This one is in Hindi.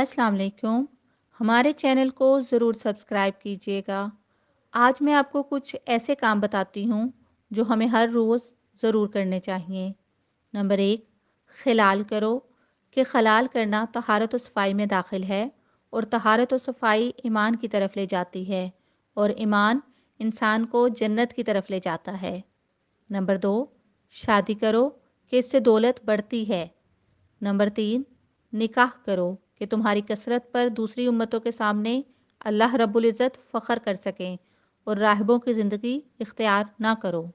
अस्सलाम वालेकुम हमारे चैनल को ज़रूर सब्सक्राइब कीजिएगा आज मैं आपको कुछ ऐसे काम बताती हूँ जो हमें हर रोज़ ज़रूर करने चाहिए नंबर एक खलाल करो कि खलाल करना तहारत और सफाई में दाखिल है और तहारत और सफाई ईमान की तरफ ले जाती है और ईमान इंसान को जन्नत की तरफ ले जाता है नंबर दो शादी करो कि इससे दौलत बढ़ती है नंबर तीन निकाह करो कि तुम्हारी कसरत पर दूसरी उम्मतों के सामने अल्लाह रब्बुल इज़्ज़त फ़ख्र कर सकें और राहबों की ज़िंदगी इख्तियार ना करो